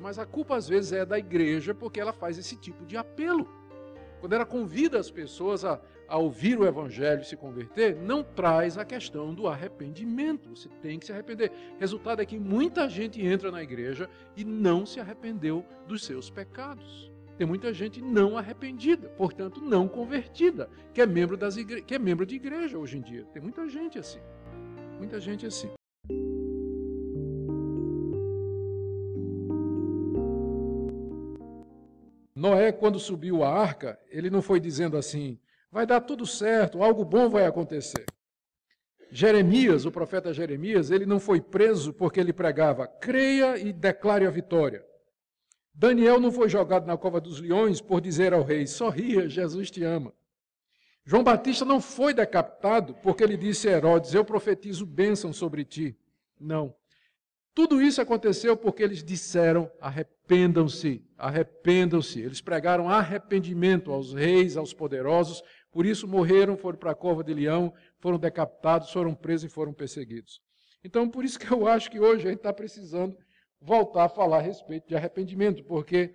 Mas a culpa às vezes é da igreja porque ela faz esse tipo de apelo. Quando ela convida as pessoas a, a ouvir o evangelho e se converter, não traz a questão do arrependimento. Você tem que se arrepender. Resultado é que muita gente entra na igreja e não se arrependeu dos seus pecados. Tem muita gente não arrependida, portanto não convertida, que é membro, das igre... que é membro de igreja hoje em dia. Tem muita gente assim. Muita gente assim. Noé, quando subiu a arca, ele não foi dizendo assim: vai dar tudo certo, algo bom vai acontecer. Jeremias, o profeta Jeremias, ele não foi preso porque ele pregava: creia e declare a vitória. Daniel não foi jogado na cova dos leões por dizer ao rei: sorria, Jesus te ama. João Batista não foi decapitado porque ele disse a Herodes: eu profetizo bênção sobre ti. Não. Tudo isso aconteceu porque eles disseram: arrependam-se, arrependam-se. Eles pregaram arrependimento aos reis, aos poderosos, por isso morreram, foram para a cova de leão, foram decapitados, foram presos e foram perseguidos. Então, por isso que eu acho que hoje a gente está precisando voltar a falar a respeito de arrependimento, porque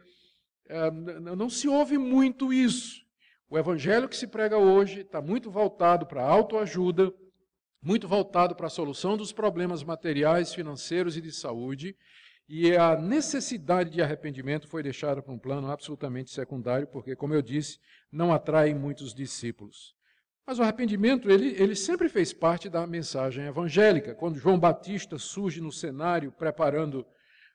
é, não se ouve muito isso. O evangelho que se prega hoje está muito voltado para a autoajuda, muito voltado para a solução dos problemas materiais, financeiros e de saúde, e a necessidade de arrependimento foi deixada para um plano absolutamente secundário, porque, como eu disse, não atrai muitos discípulos. Mas o arrependimento, ele, ele sempre fez parte da mensagem evangélica. Quando João Batista surge no cenário preparando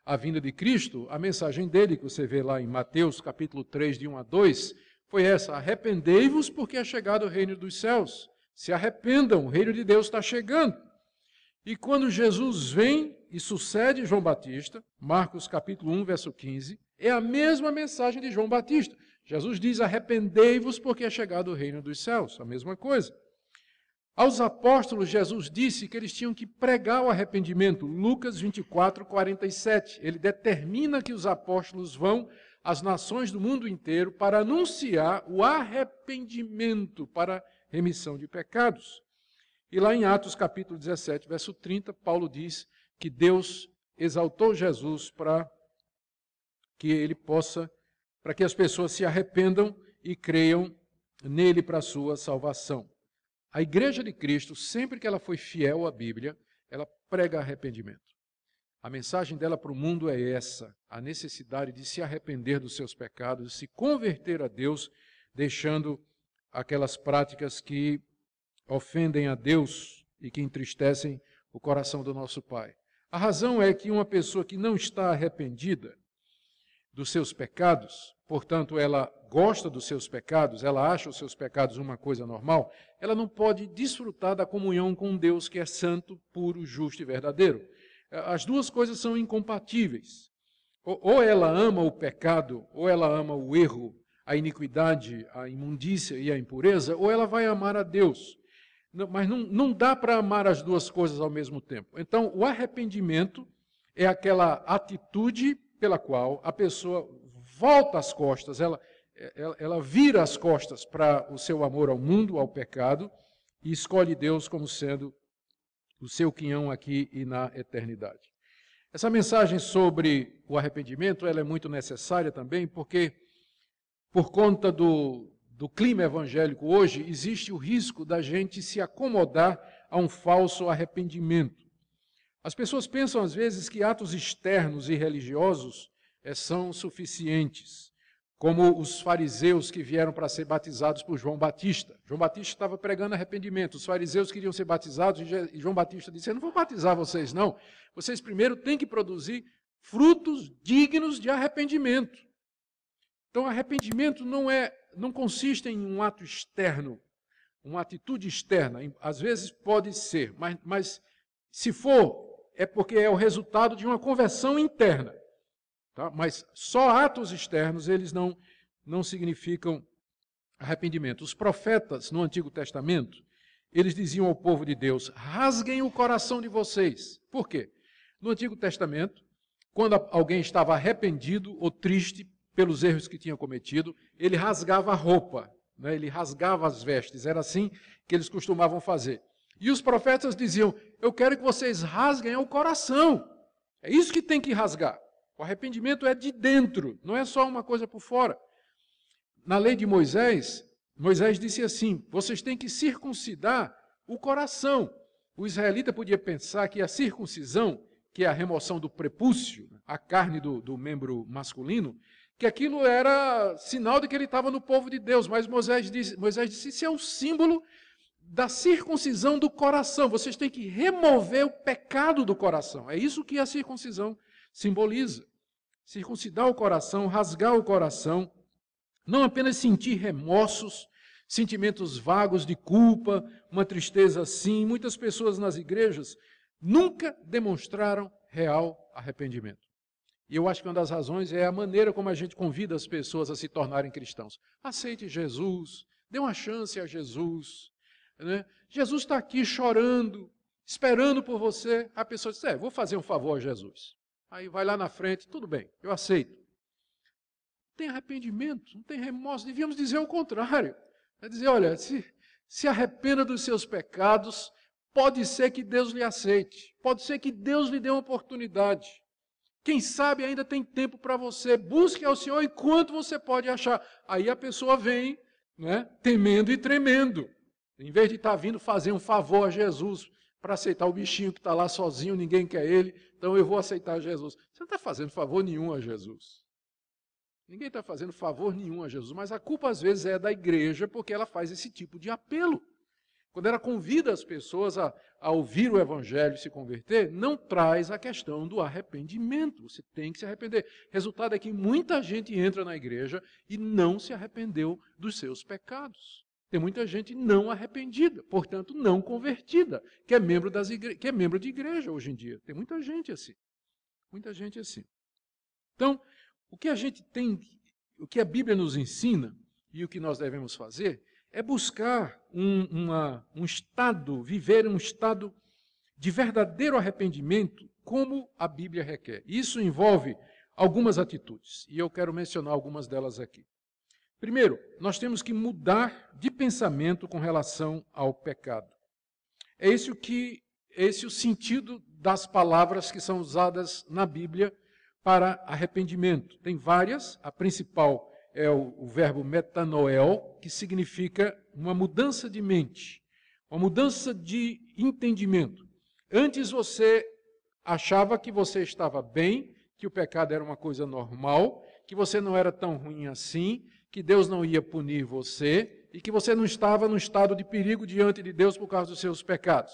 a vinda de Cristo, a mensagem dele, que você vê lá em Mateus capítulo 3, de 1 a 2, foi essa: Arrependei-vos, porque é chegado o reino dos céus. Se arrependam, o reino de Deus está chegando. E quando Jesus vem e sucede João Batista, Marcos capítulo 1, verso 15, é a mesma mensagem de João Batista. Jesus diz: Arrependei-vos, porque é chegado o reino dos céus. A mesma coisa. Aos apóstolos, Jesus disse que eles tinham que pregar o arrependimento. Lucas 24, 47. Ele determina que os apóstolos vão às nações do mundo inteiro para anunciar o arrependimento, para remissão de pecados. E lá em Atos capítulo 17, verso 30, Paulo diz que Deus exaltou Jesus para que ele possa, para que as pessoas se arrependam e creiam nele para a sua salvação. A igreja de Cristo, sempre que ela foi fiel à Bíblia, ela prega arrependimento. A mensagem dela para o mundo é essa: a necessidade de se arrepender dos seus pecados, se converter a Deus, deixando aquelas práticas que ofendem a Deus e que entristecem o coração do nosso Pai. A razão é que uma pessoa que não está arrependida dos seus pecados, portanto, ela gosta dos seus pecados, ela acha os seus pecados uma coisa normal, ela não pode desfrutar da comunhão com Deus que é santo, puro, justo e verdadeiro. As duas coisas são incompatíveis. Ou ela ama o pecado, ou ela ama o erro, a iniquidade, a imundícia e a impureza, ou ela vai amar a Deus. Mas não, não dá para amar as duas coisas ao mesmo tempo. Então, o arrependimento é aquela atitude pela qual a pessoa volta as costas, ela, é, ela, ela vira as costas para o seu amor ao mundo, ao pecado, e escolhe Deus como sendo o seu quinhão aqui e na eternidade. Essa mensagem sobre o arrependimento ela é muito necessária também, porque por conta do, do clima evangélico hoje, existe o risco da gente se acomodar a um falso arrependimento. As pessoas pensam às vezes que atos externos e religiosos é, são suficientes, como os fariseus que vieram para ser batizados por João Batista. João Batista estava pregando arrependimento, os fariseus queriam ser batizados e João Batista disse: Eu não vou batizar vocês, não. Vocês primeiro têm que produzir frutos dignos de arrependimento. Então, arrependimento não é, não consiste em um ato externo, uma atitude externa. Às vezes pode ser, mas, mas se for, é porque é o resultado de uma conversão interna. Tá? Mas só atos externos eles não não significam arrependimento. Os profetas no Antigo Testamento eles diziam ao povo de Deus: rasguem o coração de vocês. Por quê? No Antigo Testamento, quando alguém estava arrependido ou triste pelos erros que tinha cometido, ele rasgava a roupa, né? ele rasgava as vestes, era assim que eles costumavam fazer. E os profetas diziam: Eu quero que vocês rasguem o coração. É isso que tem que rasgar. O arrependimento é de dentro, não é só uma coisa por fora. Na lei de Moisés, Moisés disse assim: Vocês têm que circuncidar o coração. O israelita podia pensar que a circuncisão, que é a remoção do prepúcio, a carne do, do membro masculino, que aquilo era sinal de que ele estava no povo de Deus. Mas Moisés disse, Moisés disse: Isso é um símbolo da circuncisão do coração. Vocês têm que remover o pecado do coração. É isso que a circuncisão simboliza. Circuncidar o coração, rasgar o coração, não apenas sentir remorsos, sentimentos vagos de culpa, uma tristeza assim. Muitas pessoas nas igrejas nunca demonstraram real arrependimento. E eu acho que uma das razões é a maneira como a gente convida as pessoas a se tornarem cristãos. Aceite Jesus, dê uma chance a Jesus. Né? Jesus está aqui chorando, esperando por você. A pessoa diz: É, vou fazer um favor a Jesus. Aí vai lá na frente, tudo bem, eu aceito. Não tem arrependimento, não tem remorso. Devíamos dizer o contrário. É dizer: Olha, se, se arrependa dos seus pecados, pode ser que Deus lhe aceite, pode ser que Deus lhe dê uma oportunidade. Quem sabe ainda tem tempo para você. Busque ao Senhor enquanto você pode achar. Aí a pessoa vem, né, temendo e tremendo. Em vez de estar tá vindo fazer um favor a Jesus para aceitar o bichinho que está lá sozinho, ninguém quer ele, então eu vou aceitar Jesus. Você não está fazendo favor nenhum a Jesus. Ninguém está fazendo favor nenhum a Jesus, mas a culpa às vezes é da igreja porque ela faz esse tipo de apelo. Quando ela convida as pessoas a, a ouvir o Evangelho e se converter, não traz a questão do arrependimento. Você tem que se arrepender. Resultado é que muita gente entra na igreja e não se arrependeu dos seus pecados. Tem muita gente não arrependida, portanto não convertida, que é membro, das igre... que é membro de igreja hoje em dia. Tem muita gente assim. Muita gente assim. Então, o que a gente tem, o que a Bíblia nos ensina e o que nós devemos fazer é buscar um, uma, um estado, viver um estado de verdadeiro arrependimento, como a Bíblia requer. Isso envolve algumas atitudes, e eu quero mencionar algumas delas aqui. Primeiro, nós temos que mudar de pensamento com relação ao pecado. É esse o que é esse o sentido das palavras que são usadas na Bíblia para arrependimento. Tem várias, a principal é o, o verbo metanoel, que significa uma mudança de mente, uma mudança de entendimento. Antes você achava que você estava bem, que o pecado era uma coisa normal, que você não era tão ruim assim, que Deus não ia punir você e que você não estava num estado de perigo diante de Deus por causa dos seus pecados.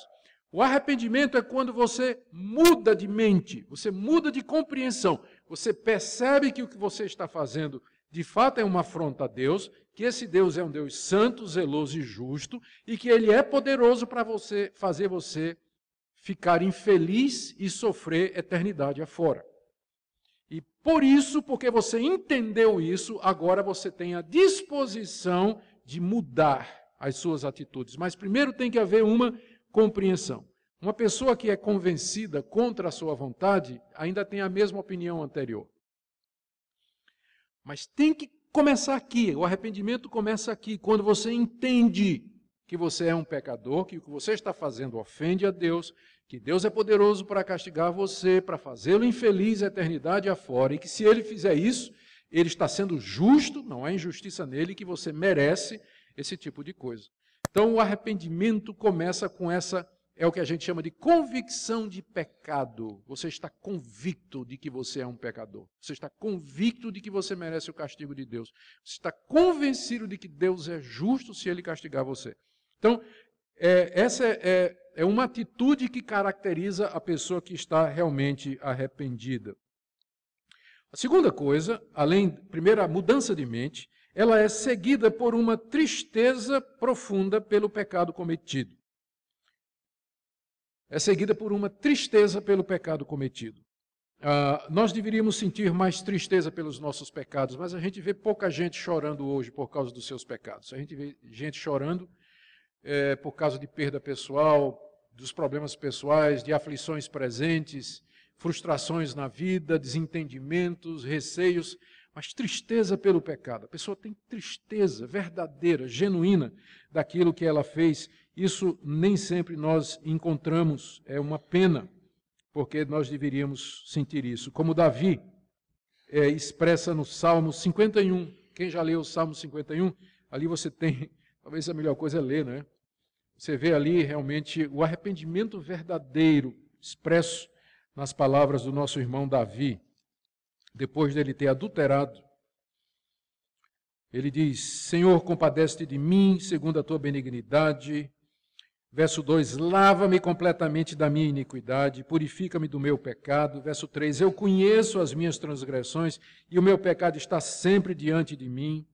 O arrependimento é quando você muda de mente, você muda de compreensão, você percebe que o que você está fazendo de fato, é uma afronta a Deus, que esse Deus é um Deus santo, zeloso e justo, e que ele é poderoso para você fazer você ficar infeliz e sofrer eternidade afora. E por isso, porque você entendeu isso, agora você tem a disposição de mudar as suas atitudes. Mas primeiro tem que haver uma compreensão. Uma pessoa que é convencida contra a sua vontade ainda tem a mesma opinião anterior. Mas tem que começar aqui. O arrependimento começa aqui, quando você entende que você é um pecador, que o que você está fazendo ofende a Deus, que Deus é poderoso para castigar você, para fazê-lo infeliz a eternidade afora, e que se ele fizer isso, ele está sendo justo, não há injustiça nele, que você merece esse tipo de coisa. Então o arrependimento começa com essa é o que a gente chama de convicção de pecado. Você está convicto de que você é um pecador. Você está convicto de que você merece o castigo de Deus. Você está convencido de que Deus é justo se ele castigar você. Então, é, essa é, é, é uma atitude que caracteriza a pessoa que está realmente arrependida. A segunda coisa, além, primeira a mudança de mente, ela é seguida por uma tristeza profunda pelo pecado cometido é seguida por uma tristeza pelo pecado cometido. Ah, nós deveríamos sentir mais tristeza pelos nossos pecados, mas a gente vê pouca gente chorando hoje por causa dos seus pecados. A gente vê gente chorando é, por causa de perda pessoal, dos problemas pessoais, de aflições presentes, frustrações na vida, desentendimentos, receios mas tristeza pelo pecado. A pessoa tem tristeza verdadeira, genuína daquilo que ela fez. Isso nem sempre nós encontramos, é uma pena, porque nós deveríamos sentir isso. Como Davi é, expressa no Salmo 51, quem já leu o Salmo 51, ali você tem, talvez a melhor coisa é ler, né? Você vê ali realmente o arrependimento verdadeiro expresso nas palavras do nosso irmão Davi depois dele ter adulterado, ele diz: Senhor, compadece-te de mim, segundo a tua benignidade. Verso 2: Lava-me completamente da minha iniquidade, purifica-me do meu pecado. Verso 3: Eu conheço as minhas transgressões e o meu pecado está sempre diante de mim.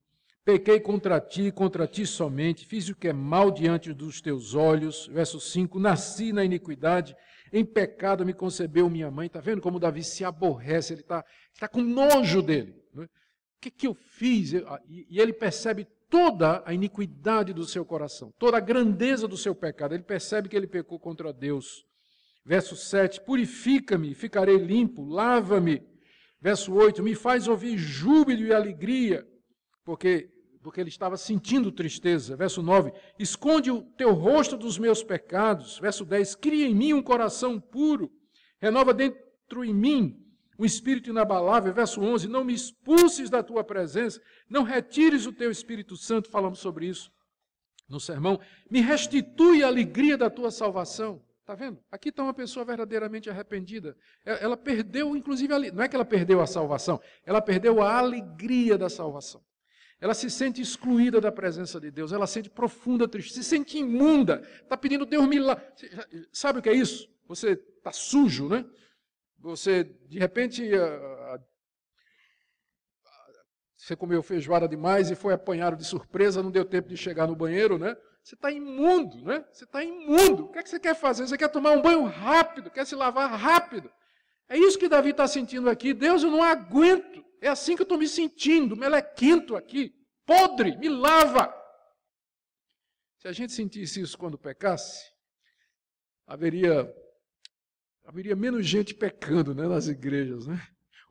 Pequei contra ti, contra ti somente, fiz o que é mal diante dos teus olhos. Verso 5: Nasci na iniquidade, em pecado me concebeu minha mãe. Está vendo como Davi se aborrece, ele está tá com nojo dele. Né? O que, que eu fiz? Ah, e ele percebe toda a iniquidade do seu coração, toda a grandeza do seu pecado. Ele percebe que ele pecou contra Deus. Verso 7: Purifica-me, ficarei limpo, lava-me. Verso 8: Me faz ouvir júbilo e alegria, porque porque ele estava sentindo tristeza. Verso 9: Esconde o teu rosto dos meus pecados. Verso 10: Cria em mim um coração puro, renova dentro em mim um espírito inabalável. Verso 11: Não me expulses da tua presença, não retires o teu Espírito Santo. Falamos sobre isso no sermão. Me restitui a alegria da tua salvação. Está vendo? Aqui está uma pessoa verdadeiramente arrependida. Ela perdeu, inclusive, não é que ela perdeu a salvação, ela perdeu a alegria da salvação. Ela se sente excluída da presença de Deus, ela sente profunda tristeza, se sente imunda, está pedindo Deus milagre. Sabe o que é isso? Você está sujo, né? Você, de repente, a, a, você comeu feijoada demais e foi apanhado de surpresa, não deu tempo de chegar no banheiro, né? Você está imundo, né? Você está imundo. O que é que você quer fazer? Você quer tomar um banho rápido, quer se lavar rápido. É isso que Davi está sentindo aqui. Deus, eu não aguento. É assim que eu estou me sentindo, melequento aqui, podre, me lava. Se a gente sentisse isso quando pecasse, haveria haveria menos gente pecando né, nas igrejas, né?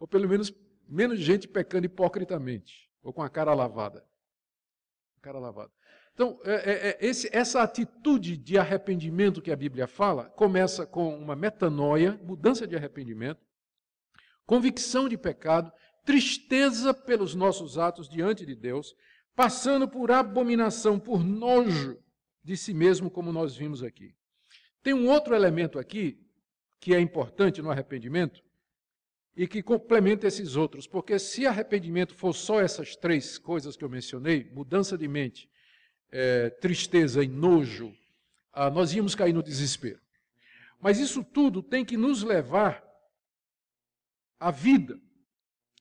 Ou pelo menos menos gente pecando hipocritamente, ou com a cara lavada. Cara lavada. Então, é, é, é esse, essa atitude de arrependimento que a Bíblia fala começa com uma metanoia, mudança de arrependimento, convicção de pecado tristeza pelos nossos atos diante de Deus, passando por abominação, por nojo de si mesmo, como nós vimos aqui. Tem um outro elemento aqui que é importante no arrependimento e que complementa esses outros, porque se arrependimento for só essas três coisas que eu mencionei mudança de mente, é, tristeza e nojo ah, nós íamos cair no desespero. Mas isso tudo tem que nos levar à vida,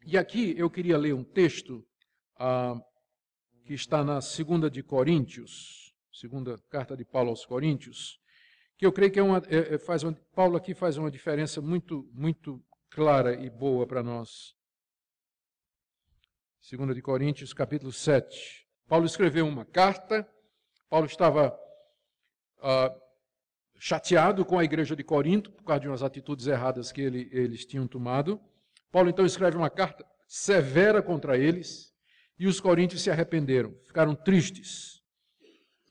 e aqui eu queria ler um texto ah, que está na segunda de Coríntios, segunda carta de Paulo aos Coríntios, que eu creio que é uma, é, é faz uma, Paulo aqui faz uma diferença muito, muito clara e boa para nós. Segunda de Coríntios, capítulo 7. Paulo escreveu uma carta, Paulo estava ah, chateado com a igreja de Corinto por causa de umas atitudes erradas que ele, eles tinham tomado. Paulo então escreve uma carta severa contra eles e os coríntios se arrependeram, ficaram tristes,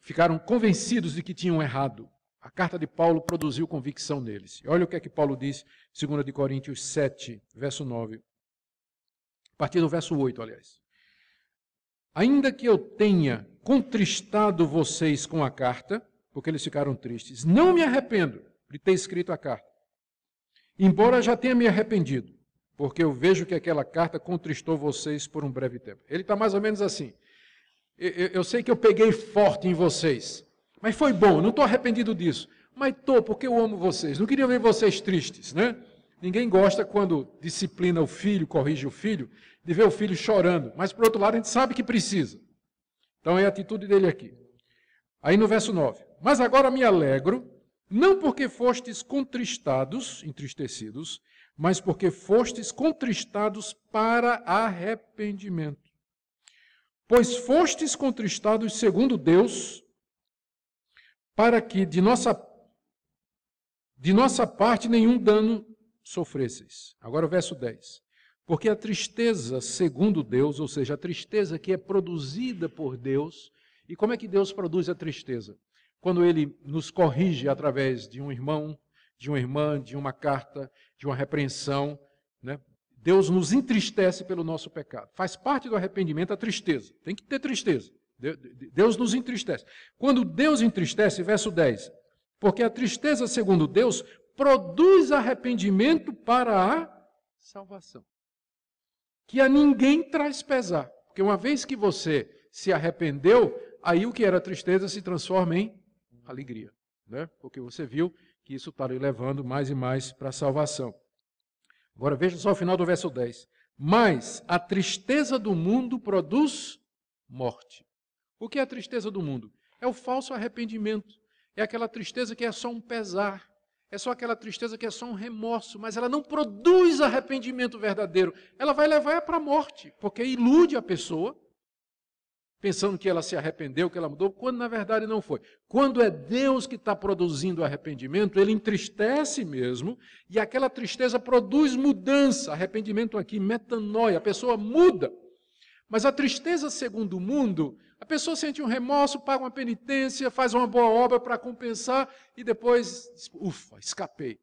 ficaram convencidos de que tinham errado. A carta de Paulo produziu convicção neles. E olha o que é que Paulo diz, 2 de Coríntios 7, verso 9. A partir do verso 8, aliás. Ainda que eu tenha contristado vocês com a carta, porque eles ficaram tristes, não me arrependo de ter escrito a carta. Embora já tenha me arrependido, porque eu vejo que aquela carta contristou vocês por um breve tempo. Ele está mais ou menos assim. Eu, eu, sei que eu peguei forte em vocês, mas foi bom, não estou arrependido disso. Mas estou, porque eu amo vocês. Não queria ver vocês tristes, né? Ninguém gosta quando disciplina o filho, corrige o filho, de ver o filho chorando. Mas, por outro lado, a gente sabe que precisa. Então é a atitude dele aqui. Aí no verso 9. Mas agora me alegro, não porque fostes contristados, entristecidos, mas porque fostes contristados para arrependimento. Pois fostes contristados segundo Deus, para que de nossa, de nossa parte nenhum dano sofresseis. Agora o verso 10. Porque a tristeza segundo Deus, ou seja, a tristeza que é produzida por Deus, e como é que Deus produz a tristeza? Quando ele nos corrige através de um irmão, de uma irmã, de uma carta, de uma repreensão. Né? Deus nos entristece pelo nosso pecado. Faz parte do arrependimento a tristeza. Tem que ter tristeza. Deus nos entristece. Quando Deus entristece, verso 10, porque a tristeza, segundo Deus, produz arrependimento para a salvação, que a ninguém traz pesar. Porque uma vez que você se arrependeu, aí o que era tristeza se transforma em alegria. Né? Porque você viu que isso está levando mais e mais para a salvação. Agora veja só o final do verso 10. Mas a tristeza do mundo produz morte. O que é a tristeza do mundo? É o falso arrependimento. É aquela tristeza que é só um pesar. É só aquela tristeza que é só um remorso, mas ela não produz arrependimento verdadeiro. Ela vai levar é para a morte, porque ilude a pessoa, pensando que ela se arrependeu, que ela mudou, quando na verdade não foi. Quando é Deus que está produzindo arrependimento, ele entristece mesmo, e aquela tristeza produz mudança. Arrependimento aqui, metanoia, a pessoa muda. Mas a tristeza segundo o mundo, a pessoa sente um remorso, paga uma penitência, faz uma boa obra para compensar e depois, ufa, escapei.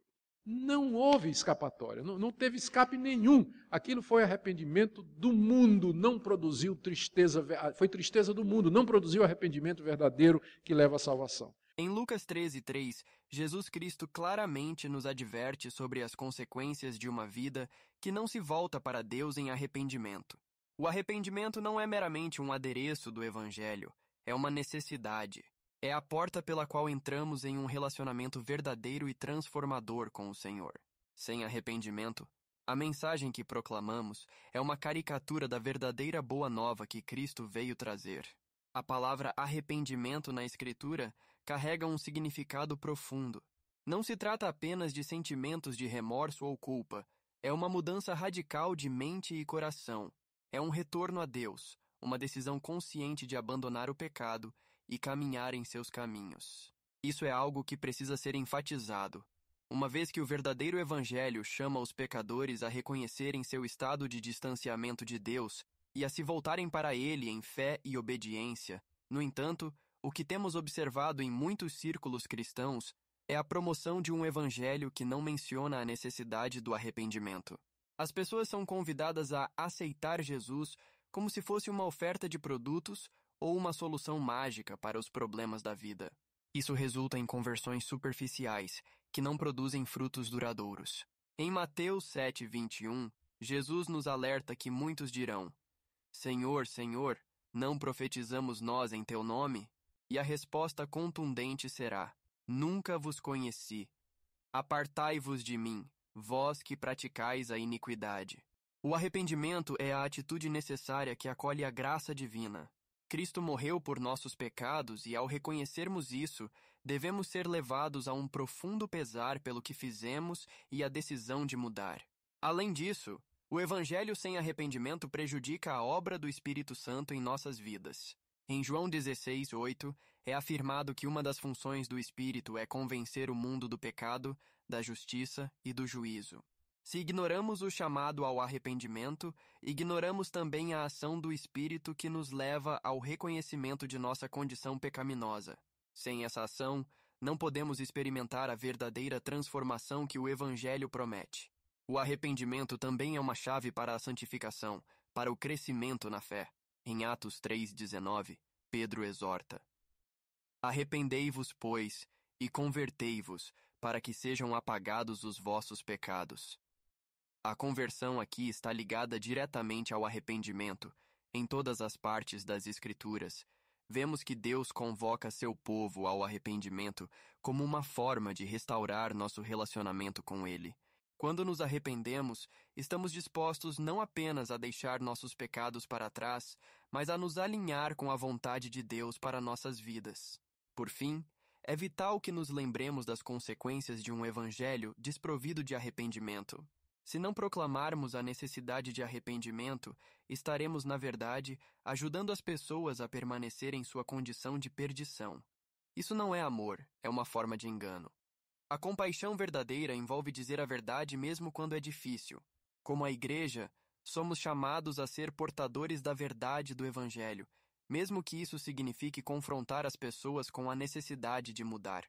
Não houve escapatória, não, não teve escape nenhum. Aquilo foi arrependimento do mundo, não produziu tristeza, ah, foi tristeza do mundo, não produziu arrependimento verdadeiro que leva à salvação. Em Lucas 13, 3, Jesus Cristo claramente nos adverte sobre as consequências de uma vida que não se volta para Deus em arrependimento. O arrependimento não é meramente um adereço do Evangelho, é uma necessidade. É a porta pela qual entramos em um relacionamento verdadeiro e transformador com o Senhor. Sem arrependimento, a mensagem que proclamamos é uma caricatura da verdadeira boa nova que Cristo veio trazer. A palavra arrependimento na Escritura carrega um significado profundo. Não se trata apenas de sentimentos de remorso ou culpa, é uma mudança radical de mente e coração. É um retorno a Deus, uma decisão consciente de abandonar o pecado e caminhar em seus caminhos. Isso é algo que precisa ser enfatizado, uma vez que o verdadeiro Evangelho chama os pecadores a reconhecerem seu estado de distanciamento de Deus e a se voltarem para Ele em fé e obediência. No entanto, o que temos observado em muitos círculos cristãos é a promoção de um Evangelho que não menciona a necessidade do arrependimento. As pessoas são convidadas a aceitar Jesus como se fosse uma oferta de produtos ou uma solução mágica para os problemas da vida. Isso resulta em conversões superficiais, que não produzem frutos duradouros. Em Mateus 7, 21, Jesus nos alerta que muitos dirão: Senhor, Senhor, não profetizamos nós em teu nome? E a resposta contundente será: Nunca vos conheci. Apartai-vos de mim, vós que praticais a iniquidade. O arrependimento é a atitude necessária que acolhe a graça divina, Cristo morreu por nossos pecados e, ao reconhecermos isso, devemos ser levados a um profundo pesar pelo que fizemos e a decisão de mudar. Além disso, o Evangelho sem arrependimento prejudica a obra do Espírito Santo em nossas vidas. Em João 16, 8, é afirmado que uma das funções do Espírito é convencer o mundo do pecado, da justiça e do juízo. Se ignoramos o chamado ao arrependimento, ignoramos também a ação do Espírito que nos leva ao reconhecimento de nossa condição pecaminosa. Sem essa ação, não podemos experimentar a verdadeira transformação que o Evangelho promete. O arrependimento também é uma chave para a santificação, para o crescimento na fé. Em Atos 3,19, Pedro exorta: Arrependei-vos, pois, e convertei-vos, para que sejam apagados os vossos pecados. A conversão aqui está ligada diretamente ao arrependimento. Em todas as partes das Escrituras, vemos que Deus convoca seu povo ao arrependimento como uma forma de restaurar nosso relacionamento com Ele. Quando nos arrependemos, estamos dispostos não apenas a deixar nossos pecados para trás, mas a nos alinhar com a vontade de Deus para nossas vidas. Por fim, é vital que nos lembremos das consequências de um evangelho desprovido de arrependimento. Se não proclamarmos a necessidade de arrependimento, estaremos, na verdade, ajudando as pessoas a permanecer em sua condição de perdição. Isso não é amor, é uma forma de engano. A compaixão verdadeira envolve dizer a verdade mesmo quando é difícil. Como a Igreja, somos chamados a ser portadores da verdade do Evangelho, mesmo que isso signifique confrontar as pessoas com a necessidade de mudar.